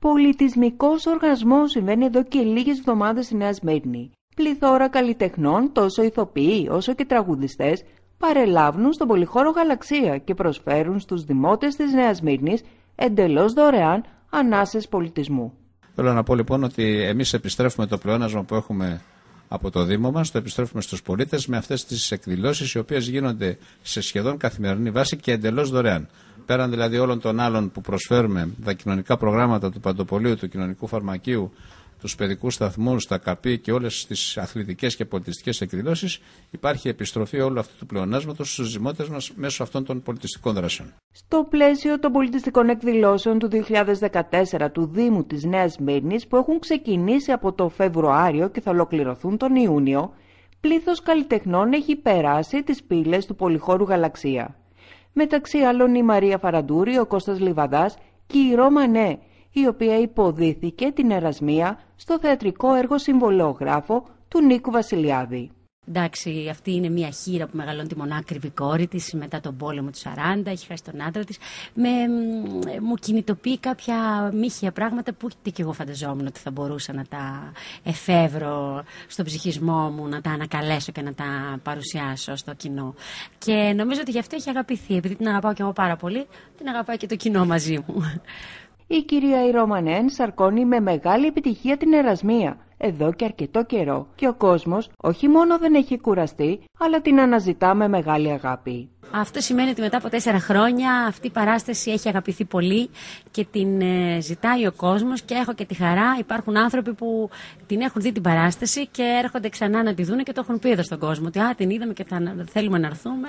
Πολιτισμικός οργασμός συμβαίνει εδώ και λίγες εβδομάδες στη Νέα Σμύρνη. Πληθώρα καλλιτεχνών, τόσο ηθοποιοί όσο και τραγουδιστές, παρελάβουν στον πολυχώρο Γαλαξία και προσφέρουν στους δημότες της Νέας Σμύρνης εντελώς δωρεάν ανάσες πολιτισμού. Θέλω να πω λοιπόν ότι εμείς επιστρέφουμε το πλεόνασμα που έχουμε από το Δήμο μας, το επιστρέφουμε στους πολίτες με αυτές τις εκδηλώσεις οι οποίες γίνονται σε σχεδόν καθημερινή βάση και εντελώς δωρεάν πέραν δηλαδή όλων των άλλων που προσφέρουμε, τα κοινωνικά προγράμματα του Παντοπολίου, του κοινωνικού φαρμακείου, τους παιδικούς σταθμούς, τα ΚΑΠΗ και όλες τις αθλητικές και πολιτιστικές εκδηλώσεις, υπάρχει επιστροφή όλου αυτού του πλεονάσματος στους ζημότες μας μέσω αυτών των πολιτιστικών δράσεων. Στο πλαίσιο των πολιτιστικών εκδηλώσεων του 2014 του Δήμου της Νέας Μύρνης, που έχουν ξεκινήσει από το Φεβρουάριο και θα ολοκληρωθούν τον Ιούνιο, πλήθος καλλιτεχνών έχει περάσει τις πύλες του Πολυχώρου Γαλαξία μεταξύ άλλων η Μαρία Φαραντούρη, ο Κώστας Λιβαδάς και η Ρώμα Νέ, η οποία υποδίθηκε την ερασμία στο θεατρικό έργο «Συμβολόγραφο» του Νίκου Βασιλιάδη. Εντάξει, αυτή είναι μια χείρα που μεγαλώνει τη μονάκριβη κόρη της μετά τον πόλεμο του 40, έχει χάσει τον άντρα της. Με, μου κινητοποιεί κάποια μύχια πράγματα που ούτε και εγώ φανταζόμουν ότι θα μπορούσα να τα εφεύρω στον ψυχισμό μου, να τα ανακαλέσω και να τα παρουσιάσω στο κοινό. Και νομίζω ότι γι' αυτό έχει αγαπηθεί. Επειδή την αγαπάω και εγώ πάρα πολύ, την αγαπάει και το κοινό μαζί μου. Η κυρία Ηρωμανέν σαρκώνει με μεγάλη επιτυχία την ερασμία εδώ και αρκετό καιρό και ο κόσμος όχι μόνο δεν έχει κουραστεί, αλλά την αναζητά με μεγάλη αγάπη. Αυτό σημαίνει ότι μετά από τέσσερα χρόνια αυτή η παράσταση έχει αγαπηθεί πολύ και την ε, ζητάει ο κόσμος και έχω και τη χαρά. Υπάρχουν άνθρωποι που την έχουν δει την παράσταση και έρχονται ξανά να τη δουν και το έχουν πει εδώ στον κόσμο ότι α, την είδαμε και θα θέλουμε να έρθουμε.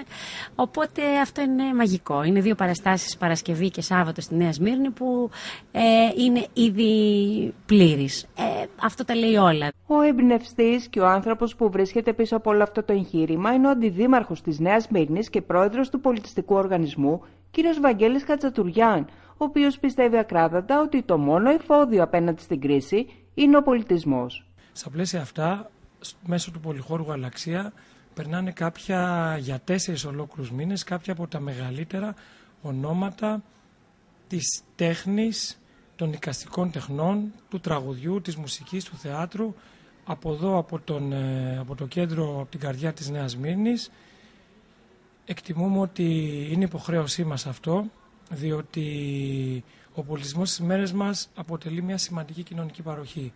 Οπότε αυτό είναι μαγικό. Είναι δύο παραστάσεις Παρασκευή και Σάββατο στη Νέα Σμύρνη που ε, είναι ήδη πλήρης. Ε, αυτό τα λέει ο εμπνευστής και ο άνθρωπος που βρίσκεται πίσω από όλο αυτό το εγχείρημα είναι ο αντιδήμαρχος της Νέας Μύρνη και πρόεδρος του πολιτιστικού οργανισμού, κ. Βαγγέλης Κατσατουριάν, ο οποίος πιστεύει ακράδαντα ότι το μόνο εφόδιο απέναντι στην κρίση είναι ο πολιτισμός. Στα πλαίσια αυτά, μέσω του πολυχώρου Γαλαξία, περνάνε κάποια για τέσσερις ολόκληρους μήνες κάποια από τα μεγαλύτερα ονόματα της τέχνης των δικαστικών τεχνών, του τραγουδιού, της μουσικής, του θεάτρου, από εδώ, από, τον, ε, από το κέντρο, από την καρδιά της Νέας Μύρνης. Εκτιμούμε ότι είναι υποχρέωσή μας αυτό, διότι ο πολιτισμός στις μέρες μας αποτελεί μια σημαντική κοινωνική παροχή.